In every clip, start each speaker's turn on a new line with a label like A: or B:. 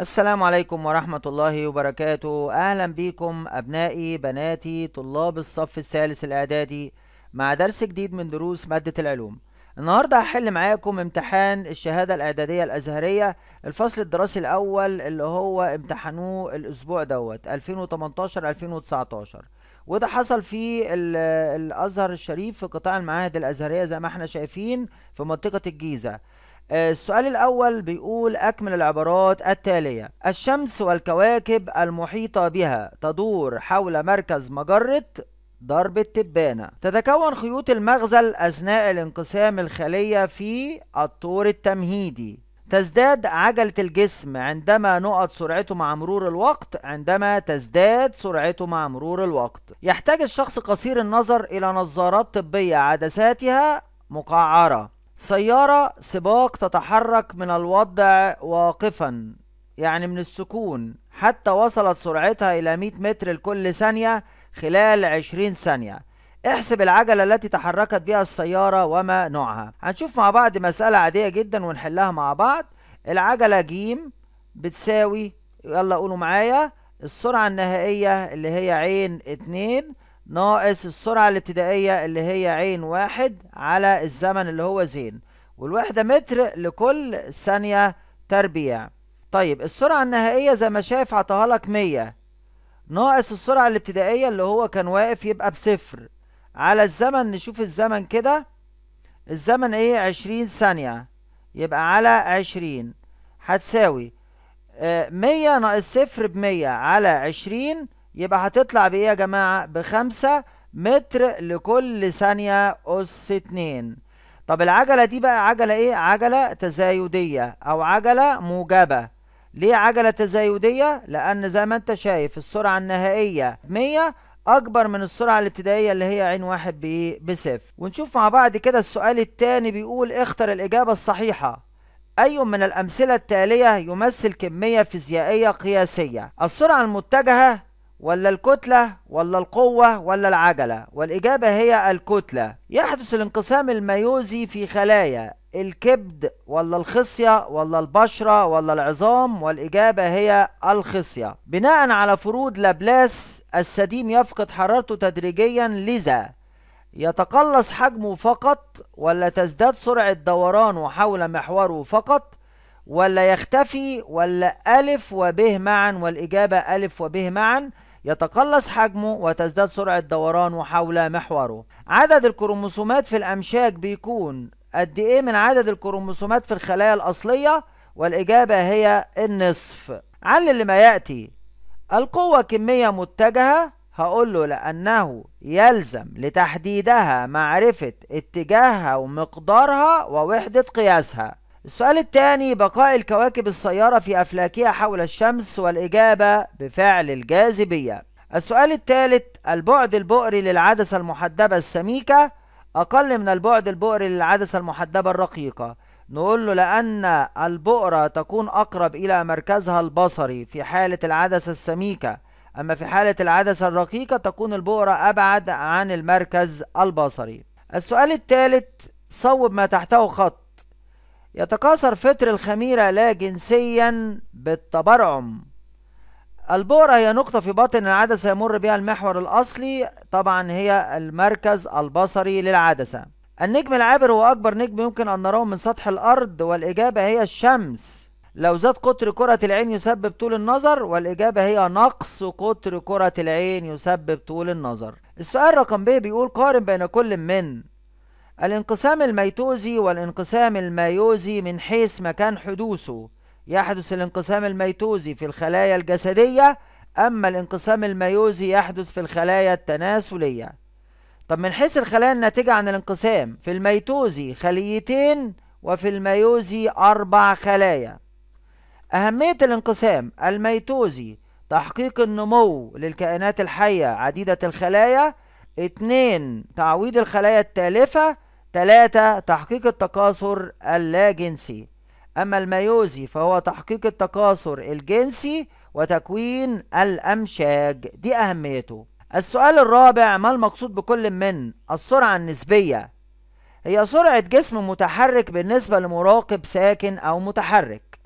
A: السلام عليكم ورحمة الله وبركاته أهلا بكم أبنائي بناتي طلاب الصف الثالث الإعدادي مع درس جديد من دروس مادة العلوم النهاردة هحل معاكم امتحان الشهادة الإعدادية الأزهرية الفصل الدراسي الأول اللي هو امتحنوه الأسبوع دوت 2018-2019 وده حصل في الأزهر الشريف في قطاع المعاهد الأزهرية زي ما احنا شايفين في منطقة الجيزة آه، السؤال الأول بيقول أكمل العبارات التالية الشمس والكواكب المحيطة بها تدور حول مركز مجرة ضرب التبانة تتكون خيوط المغزل أثناء الانقسام الخلية في الطور التمهيدي تزداد عجلة الجسم عندما نقط سرعته مع مرور الوقت عندما تزداد سرعته مع مرور الوقت يحتاج الشخص قصير النظر إلى نظارات طبية عدساتها مقعرة سيارة سباق تتحرك من الوضع واقفا يعني من السكون حتى وصلت سرعتها إلى 100 متر لكل ثانية خلال 20 ثانية احسب العجلة التي تحركت بها السيارة وما نوعها هنشوف مع بعض مسألة عادية جدا ونحلها مع بعض العجلة جيم بتساوي يلا قولوا معايا السرعة النهائية اللي هي عين اتنين ناقص السرعة الابتدائية اللي هي عين واحد على الزمن اللي هو زين والوحدة متر لكل ثانية تربيع طيب السرعة النهائية زي ما شايف عطاها لك مية ناقص السرعة الابتدائية اللي هو كان واقف يبقى بصفر على الزمن نشوف الزمن كده الزمن ايه عشرين ثانية يبقى على عشرين هتساوي آه، مية ناقص صفر بمية على عشرين يبقى هتطلع بايه يا جماعه بخمسة متر لكل ثانيه اس اتنين طب العجله دي بقى عجله ايه عجله تزايديه او عجله موجبه ليه عجله تزايديه لان زي ما انت شايف السرعه النهائيه مية اكبر من السرعه الابتدائيه اللي هي عين واحد بصفر ونشوف مع بعض كده السؤال التاني بيقول اختر الاجابه الصحيحه أي من الأمثلة التالية يمثل كمية فيزيائية قياسية؟ السرعة المتجهة ولا الكتلة ولا القوة ولا العجلة والإجابة هي الكتلة يحدث الانقسام الميوزي في خلايا الكبد ولا الخصية ولا البشرة ولا العظام والإجابة هي الخصية بناء على فروض لابلاس السديم يفقد حرارته تدريجيا لذا يتقلص حجمه فقط ولا تزداد سرعة دورانه حول محوره فقط ولا يختفي ولا ألف وبه معا والإجابة ألف وبه معا يتقلص حجمه وتزداد سرعة دورانه حول محوره عدد الكروموسومات في الأمشاج بيكون قد إيه من عدد الكروموسومات في الخلايا الأصلية والإجابة هي النصف علل لما يأتي القوة كمية متجهة هقول له لأنه يلزم لتحديدها معرفة اتجاهها ومقدارها ووحدة قياسها السؤال الثاني بقاء الكواكب السيارة في أفلاكها حول الشمس والإجابة بفعل الجاذبية السؤال الثالث البعد البؤري للعدسة المحدبة السميكة أقل من البعد البؤري للعدسة المحدبة الرقيقة نقول له لأن البؤرة تكون أقرب إلى مركزها البصري في حالة العدسة السميكة أما في حالة العدسة الرقيقة تكون البؤرة أبعد عن المركز البصري السؤال الثالث صوب ما تحته خط يتكاثر فطر الخميرة لا جنسيا بالتبرعم البؤرة هي نقطة في باطن العدسة يمر بها المحور الأصلي طبعا هي المركز البصري للعدسة النجم العابر هو أكبر نجم يمكن أن نراه من سطح الأرض والإجابة هي الشمس لو زاد قطر كرة العين يسبب طول النظر والإجابة هي نقص قطر كرة العين يسبب طول النظر السؤال رقم ب بيقول قارن بين كل من الانقسام الميتوزي والانقسام المايوزي من حيث مكان حدوثه يحدث الانقسام الميتوزي في الخلايا الجسدية أما الانقسام المايوزي يحدث في الخلايا التناسلية طب من حيث الخلايا الناتجة عن الانقسام في الميتوزي خليتين وفي الميوزي أربع خلايا أهمية الانقسام الميتوزي تحقيق النمو للكائنات الحية عديدة الخلايا اتنين تعويض الخلايا التالفة ثلاثة تحقيق التكاثر اللاجنسي أما الميوزي فهو تحقيق التكاثر الجنسي وتكوين الأمشاج دي أهميته السؤال الرابع ما المقصود بكل من السرعة النسبية هي سرعة جسم متحرك بالنسبة لمراقب ساكن أو متحرك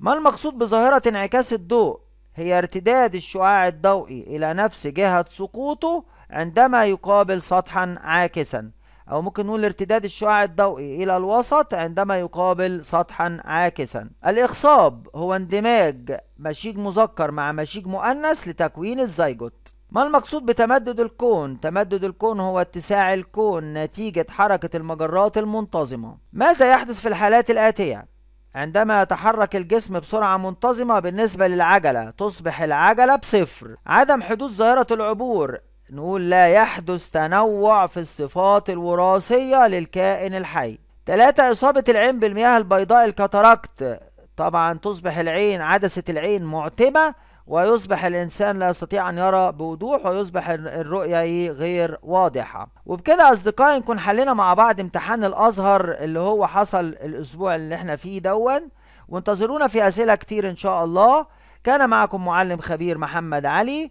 A: ما المقصود بظاهرة انعكاس الضوء هي ارتداد الشعاع الضوئي إلى نفس جهة سقوطه عندما يقابل سطحا عاكسا أو ممكن نقول ارتداد الشعاع الضوئي إلى الوسط عندما يقابل سطحا عاكسا الإخصاب هو اندماج مشيج مذكر مع مشيج مؤنث لتكوين الزيجوت ما المقصود بتمدد الكون؟ تمدد الكون هو اتساع الكون نتيجة حركة المجرات المنتظمة. ماذا يحدث في الحالات الآتية؟ عندما يتحرك الجسم بسرعة منتظمة بالنسبة للعجلة تصبح العجلة بصفر عدم حدوث ظاهرة العبور نقول لا يحدث تنوع في الصفات الوراثية للكائن الحي ثلاثة إصابة العين بالمياه البيضاء الكاتاركت طبعا تصبح العين عدسة العين معتمة ويصبح الإنسان لا يستطيع أن يرى بوضوح ويصبح الرؤية غير واضحة وبكده أصدقائي نكون حلينا مع بعض امتحان الأزهر اللي هو حصل الأسبوع اللي احنا فيه دون وانتظرونا في أسئلة كتير إن شاء الله كان معكم معلم خبير محمد علي